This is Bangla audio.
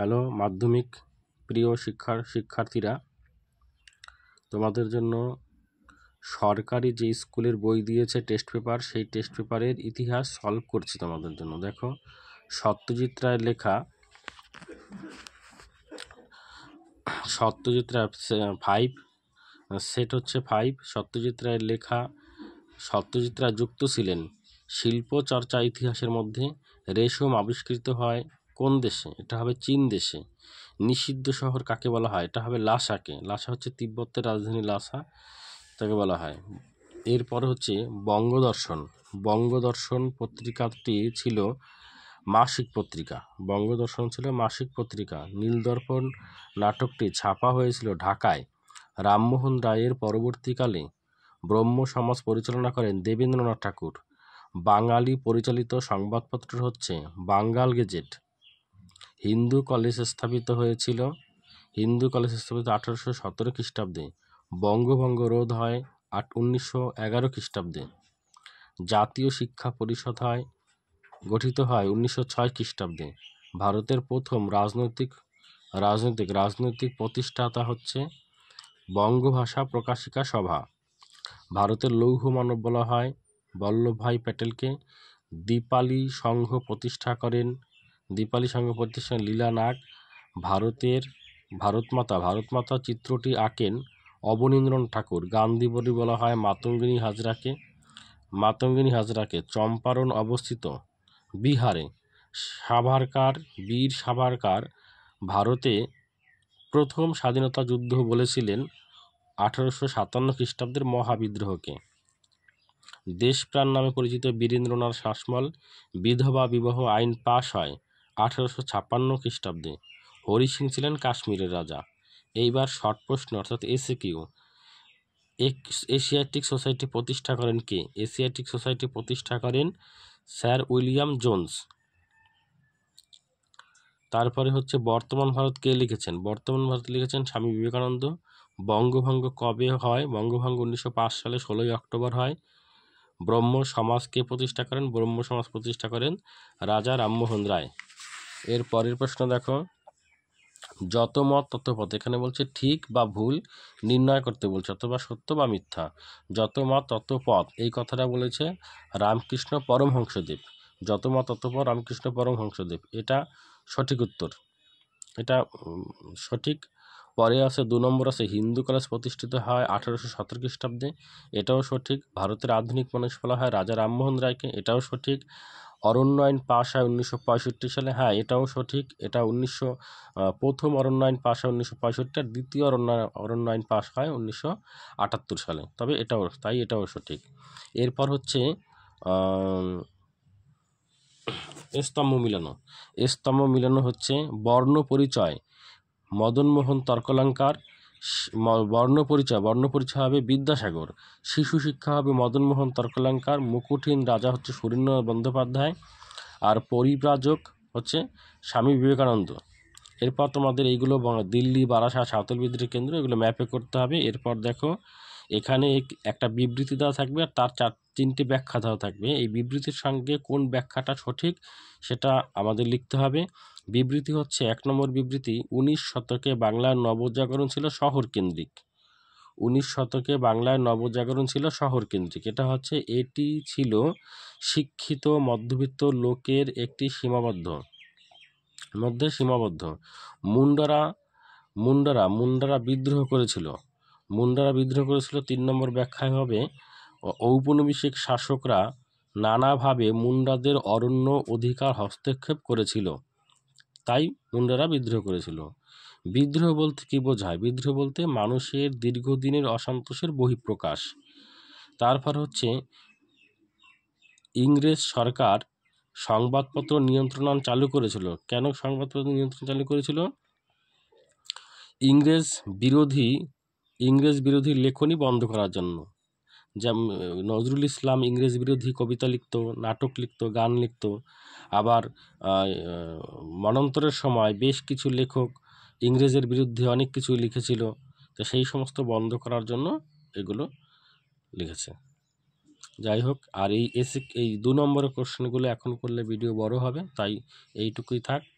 হ্যালো মাধ্যমিক প্রিয় শিক্ষার শিক্ষার্থীরা তোমাদের জন্য সরকারি যে স্কুলের বই দিয়েছে টেস্ট পেপার সেই টেস্ট পেপারের ইতিহাস সলভ করছি তোমাদের জন্য দেখো সত্যজিৎ রায়ের লেখা সত্যজিৎ রায় ফাইভ সেট হচ্ছে ফাইভ সত্যজিৎ রায়ের লেখা সত্যজিৎ রায় যুক্ত ছিলেন শিল্প চর্চা ইতিহাসের মধ্যে রেশম আবিষ্কৃত হয় কোন দেশে এটা হবে চীন দেশে নিষিদ্ধ শহর কাকে বলা হয় এটা হবে লাসাকে লাসা হচ্ছে তিব্বতের রাজধানী লাসা তাকে বলা হয় এরপরে হচ্ছে বঙ্গদর্শন বঙ্গদর্শন পত্রিকাটি ছিল মাসিক পত্রিকা বঙ্গদর্শন ছিল মাসিক পত্রিকা নীলদর্পণ নাটকটি ছাপা হয়েছিল ঢাকায় রামমোহন রায়ের পরবর্তীকালে ব্রহ্ম সমাজ পরিচালনা করেন দেবেন্দ্রনাথ ঠাকুর বাঙালি পরিচালিত সংবাদপত্র হচ্ছে বাঙ্গাল গেজেট হিন্দু কলেজ স্থাপিত হয়েছিল হিন্দু কলেজ স্থাপিত আঠারোশো সতেরো খ্রিস্টাব্দে বঙ্গভঙ্গ রোধ হয় আট উনিশশো এগারো খ্রিস্টাব্দে জাতীয় শিক্ষা পরিষদ হয় গঠিত হয় উনিশশো ছয় খ্রিস্টাব্দে ভারতের প্রথম রাজনৈতিক রাজনৈতিক রাজনৈতিক প্রতিষ্ঠাতা হচ্ছে বঙ্গভাষা প্রকাশিকা সভা ভারতের লৌহ মানব বলা হয় বল্লভভাই প্যাটেলকে দীপালি সংঘ প্রতিষ্ঠা করেন দীপালি সঙ্গে প্রতিষ্ঠান লীলা নাগ ভারতের ভারতমাতা ভারতমাতা চিত্রটি আঁকেন অবনীন্দ্রন ঠাকুর গান্ধী বলে বলা হয় মাতঙ্গিনী হাজরাকে মাতঙ্গিনী হাজরাকে চম্পারণ অবস্থিত বিহারে সাভারকার বীর সাভারকার ভারতে প্রথম স্বাধীনতা যুদ্ধ বলেছিলেন আঠারোশো সাতান্ন খ্রিস্টাব্দের মহাবিদ্রোহকে দেশপ্রাণ নামে পরিচিত বীরেন্দ্রনাথ শাসমল বিধবা বিবাহ আইন পাশ হয় আঠেরোশো ছাপ্পান্ন খ্রিস্টাব্দে হরি সিং ছিলেন কাশ্মীরের রাজা এইবার শর্ট প্রশ্ন অর্থাৎ এসে কিউ এশিয়াটিক সোসাইটি প্রতিষ্ঠা করেন কে এশিয়াটিক সোসাইটি প্রতিষ্ঠা করেন স্যার উইলিয়াম জোন্স তারপরে হচ্ছে বর্তমান ভারত কে লিখেছেন বর্তমান ভারত লিখেছেন স্বামী বিবেকানন্দ বঙ্গভঙ্গ কবে হয় বঙ্গভঙ্গ উনিশশো পাঁচ সালে ষোলোই অক্টোবর হয় ব্রহ্ম সমাজ কে প্রতিষ্ঠা করেন ব্রহ্ম সমাজ প্রতিষ্ঠা করেন রাজা রামমোহন রায় এর পরের প্রশ্ন দেখো যত মত তত পথ এখানে বলছে ঠিক বা ভুল নির্ণয় করতে বলছে অথবা সত্য বা মিথ্যা যত মত তত পথ এই কথাটা বলেছে রামকৃষ্ণ পরমহংসদেব যত মত তত পথ রামকৃষ্ণ পরমহংসদেব এটা সঠিক উত্তর এটা সঠিক পরে আছে দু নম্বর আছে হিন্দু কলেজ প্রতিষ্ঠিত হয় আঠারোশো সতেরো খ্রিস্টাব্দে এটাও সঠিক ভারতের আধুনিক মানুষ বলা হয় রাজা রামমোহন রায়কে এটাও সঠিক অরণ্য আইন পাশ হয় উনিশশো পঁয়ষট্টি সালে হ্যাঁ এটাও সঠিক এটা উনিশশো প্রথম অরণ্য পাশ হয় উনিশশো পঁয়ষট্টি আর দ্বিতীয় অরণ্য অরণ্য আইন পাশ হয় উনিশশো আটাত্তর সালে তবে এটাও তাই এটাও সঠিক এরপর হচ্ছে স্তম্ভ মিলানো স্তম্ভ মিলানো হচ্ছে বর্ণ পরিচয় মদনমোহন তর্কলঙ্কার বর্ণ পরিচয় বর্ণ পরিচয় হবে বিদ্যাসাগর শিশু শিক্ষা হবে মদনমোহন তর্কলাঙ্কার মুকুটহীন রাজা হচ্ছে সুরেন্দ্র বন্দ্যোপাধ্যায় আর পরিব্রাজক হচ্ছে স্বামী বিবেকানন্দ এরপর তোমাদের এইগুলো দিল্লি বারাসা সাঁওতাল বিদ্রোহ কেন্দ্র এগুলো ম্যাপে করতে হবে এরপর দেখো এখানে একটা বিবৃতি দেওয়া থাকবে আর তার চার তিনটি ব্যাখ্যা দেওয়া থাকবে এই বিবৃতির সঙ্গে কোন ব্যাখ্যাটা সঠিক সেটা আমাদের লিখতে হবে বিবৃতি হচ্ছে এক নম্বর বিবৃতি উনিশ শতকে বাংলার নবজাগরণ ছিল শহর কেন্দ্রিক উনিশ শতকে বাংলায় নবজাগরণ ছিল শহর কেন্দ্রিক এটা হচ্ছে এটি ছিল শিক্ষিত মধ্যবিত্ত লোকের একটি সীমাবদ্ধ মধ্যে সীমাবদ্ধ মুন্ডারা মুন্ডারা মুন্ডারা বিদ্রোহ করেছিল মুন্ডারা বিদ্রোহ করেছিল তিন নম্বর ব্যাখ্যায় হবে ঔপনিবেশিক শাসকরা নানাভাবে মুন্ডাদের অরণ্য অধিকার হস্তক্ষেপ করেছিল তাই মুন্ডারা বিদ্রোহ করেছিল বিদ্রোহ বলতে কী বোঝায় বিদ্রোহ বলতে মানুষের দীর্ঘদিনের অসন্তোষের বহিঃপ্রকাশ তারপর হচ্ছে ইংরেজ সরকার সংবাদপত্র নিয়ন্ত্রণ চালু করেছিল কেন সংবাদপত্র নিয়ন্ত্রণ চালু করেছিল ইংরেজ বিরোধী ইংরেজ বিরোধী লেখনই বন্ধ করার জন্য যেমন নজরুল ইসলাম ইংরেজ বিরোধী কবিতা লিখত নাটক লিখত গান লিখত আবার মনন্তরের সময় বেশ কিছু লেখক ইংরেজের বিরুদ্ধে অনেক কিছু লিখেছিল তো সেই সমস্ত বন্ধ করার জন্য এগুলো লিখেছে যাই হোক আর এই এসে এই দু নম্বরের কোশ্চেনগুলো এখন করলে ভিডিও বড় হবে তাই এইটুকুই থাক